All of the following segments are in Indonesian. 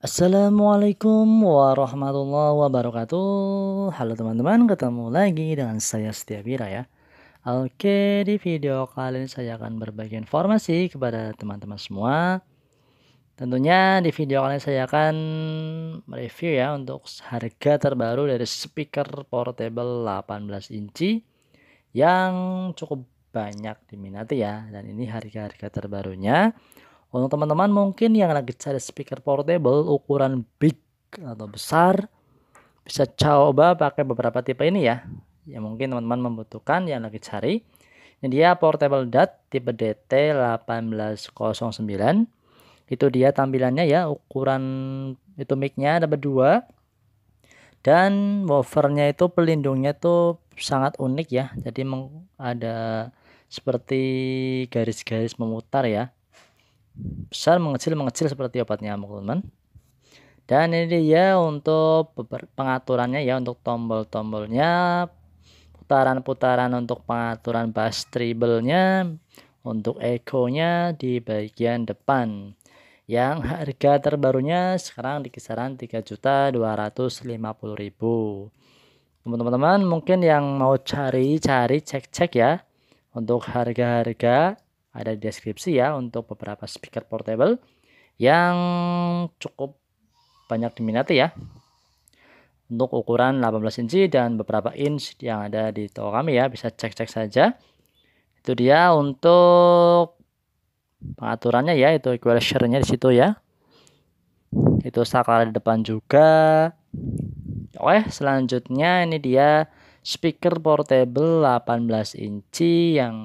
Assalamualaikum warahmatullahi wabarakatuh Halo teman-teman, ketemu lagi dengan saya Setia Bira ya Oke, di video kali ini saya akan berbagi informasi kepada teman-teman semua Tentunya di video kali ini saya akan mereview ya Untuk harga terbaru dari speaker portable 18 inci Yang cukup banyak diminati ya Dan ini harga-harga terbarunya untuk teman-teman mungkin yang lagi cari speaker portable ukuran big atau besar bisa coba pakai beberapa tipe ini ya. Ya mungkin teman-teman membutuhkan yang lagi cari. Ini dia portable DAT tipe DT1809. Itu dia tampilannya ya ukuran itu micnya ada berdua. Dan woofernya itu pelindungnya itu sangat unik ya. Jadi ada seperti garis-garis memutar ya besar mengecil mengecil seperti obat nyamuk teman dan ini dia untuk pengaturannya ya untuk tombol-tombolnya putaran-putaran untuk pengaturan bass treble-nya untuk echo-nya di bagian depan yang harga terbarunya sekarang di kisaran 3.250.000. Teman-teman mungkin yang mau cari-cari cek-cek ya untuk harga-harga ada di deskripsi ya untuk beberapa speaker portable yang cukup banyak diminati ya untuk ukuran 18 inci dan beberapa inch yang ada di toko kami ya bisa cek-cek saja itu dia untuk pengaturannya ya itu equalizernya nya di situ ya itu saklar di depan juga oke selanjutnya ini dia speaker portable 18 inci yang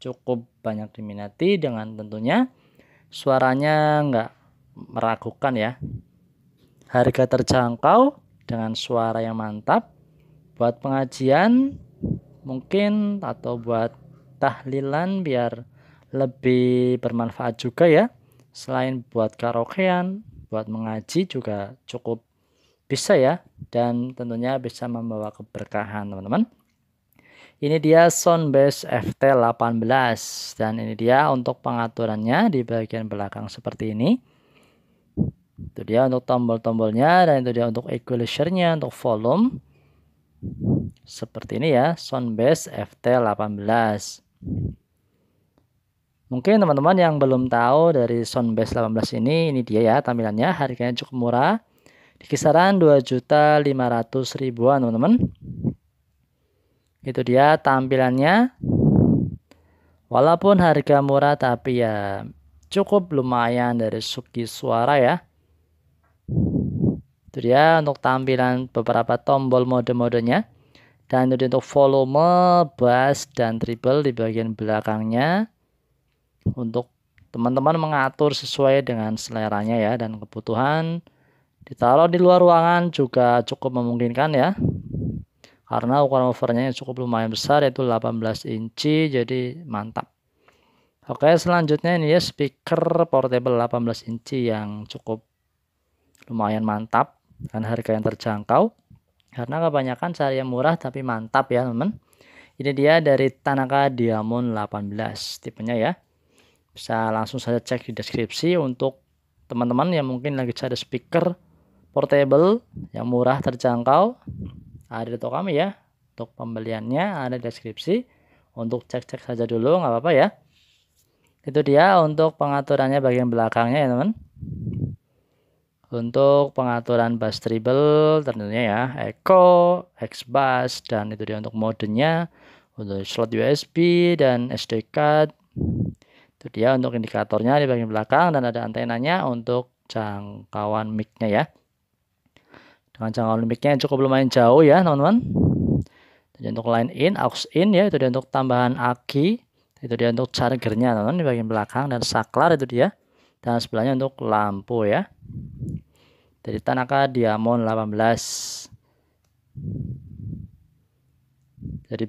cukup banyak diminati dengan tentunya suaranya nggak meragukan ya. Harga terjangkau dengan suara yang mantap buat pengajian mungkin atau buat tahlilan biar lebih bermanfaat juga ya. Selain buat karaokean, buat mengaji juga cukup bisa ya dan tentunya bisa membawa keberkahan teman-teman. Ini dia Soundbase FT18 dan ini dia untuk pengaturannya di bagian belakang seperti ini. Itu dia untuk tombol-tombolnya dan itu dia untuk equalizernya untuk volume. Seperti ini ya Soundbase FT18. Mungkin teman-teman yang belum tahu dari Soundbase 18 ini, ini dia ya tampilannya, harganya cukup murah kisaran 2 juta 500 ribuan teman-teman itu dia tampilannya walaupun harga murah tapi ya cukup lumayan dari Suki suara ya itu dia untuk tampilan beberapa tombol mode-modenya dan itu untuk volume, bass, dan triple di bagian belakangnya untuk teman-teman mengatur sesuai dengan seleranya ya dan kebutuhan Ditaruh di luar ruangan juga cukup memungkinkan ya. Karena ukuran wafernya cukup lumayan besar yaitu 18 inci jadi mantap. Oke selanjutnya ini ya speaker portable 18 inci yang cukup lumayan mantap dan harga yang terjangkau. Karena kebanyakan cari yang murah tapi mantap ya teman. Ini dia dari Tanaka Diamond 18 tipenya ya. Bisa langsung saja cek di deskripsi untuk teman-teman yang mungkin lagi cari speaker portable yang murah terjangkau ada di toko kami ya untuk pembeliannya ada di deskripsi untuk cek-cek saja dulu nggak apa-apa ya itu dia untuk pengaturannya bagian belakangnya ya teman untuk pengaturan bus triple, tentunya ya echo, bus dan itu dia untuk modenya untuk slot USB dan SD card itu dia untuk indikatornya di bagian belakang dan ada antenanya untuk jangkauan micnya ya dengan jangka olimpiknya yang cukup lumayan jauh ya teman-teman jadi untuk line in aux in ya itu dia untuk tambahan aki itu dia untuk chargernya teman-teman di bagian belakang dan saklar itu dia dan sebelahnya untuk lampu ya Jadi Tanaka Diamond 18 jadi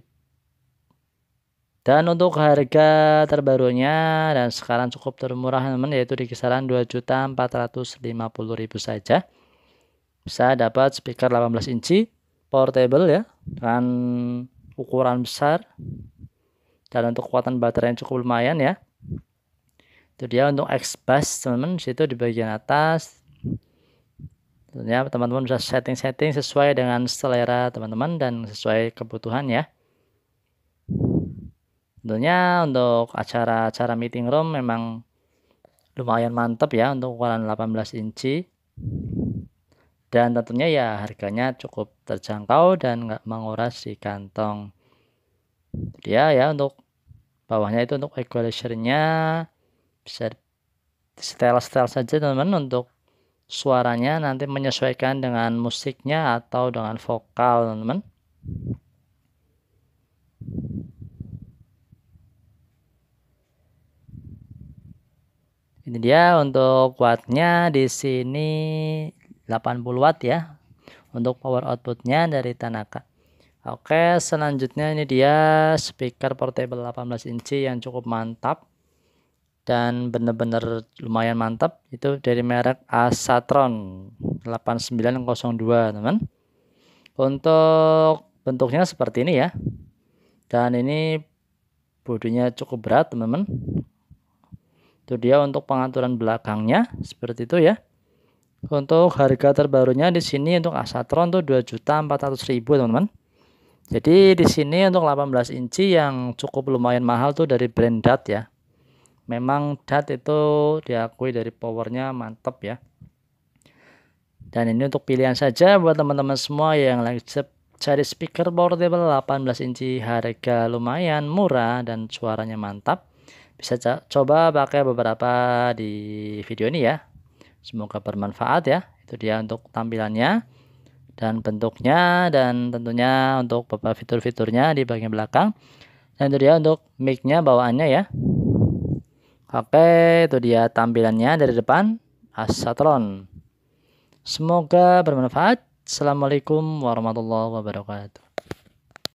dan untuk harga terbarunya dan sekarang cukup termurah teman yaitu di kisaran 2.450.000 saja bisa dapat speaker 18 inci portable ya dengan ukuran besar dan untuk kekuatan baterai yang cukup lumayan ya itu dia untuk X-Bus teman-teman situ di bagian atas tentunya teman-teman bisa setting-setting sesuai dengan selera teman-teman dan sesuai kebutuhan ya tentunya untuk acara-acara meeting room memang lumayan mantap ya untuk ukuran 18 inci dan tentunya ya harganya cukup terjangkau dan nggak menguras di kantong dia ya, ya untuk bawahnya itu untuk equalizernya bisa setel setel saja teman-teman untuk suaranya nanti menyesuaikan dengan musiknya atau dengan vokal teman-teman ini dia untuk kuatnya di sini 80 watt ya untuk power outputnya dari Tanaka oke selanjutnya ini dia speaker portable 18 inci yang cukup mantap dan bener-bener lumayan mantap itu dari merek Asatron 8902 teman untuk bentuknya seperti ini ya dan ini bodinya cukup berat teman-teman itu dia untuk pengaturan belakangnya seperti itu ya untuk harga terbarunya di sini untuk Asatron tuh juta 2 400 ribu teman-teman. Jadi di sini untuk 18 inci yang cukup lumayan mahal tuh dari brand DAT ya. Memang DAT itu diakui dari powernya mantep ya. Dan ini untuk pilihan saja buat teman-teman semua yang lagi cari speaker portable 18 inci harga lumayan murah dan suaranya mantap. Bisa coba pakai beberapa di video ini ya. Semoga bermanfaat ya. Itu dia untuk tampilannya dan bentuknya dan tentunya untuk beberapa fitur-fiturnya di bagian belakang. Dan itu dia untuk micnya bawaannya ya. Oke, itu dia tampilannya dari depan Asatron. Semoga bermanfaat. Assalamualaikum warahmatullahi wabarakatuh.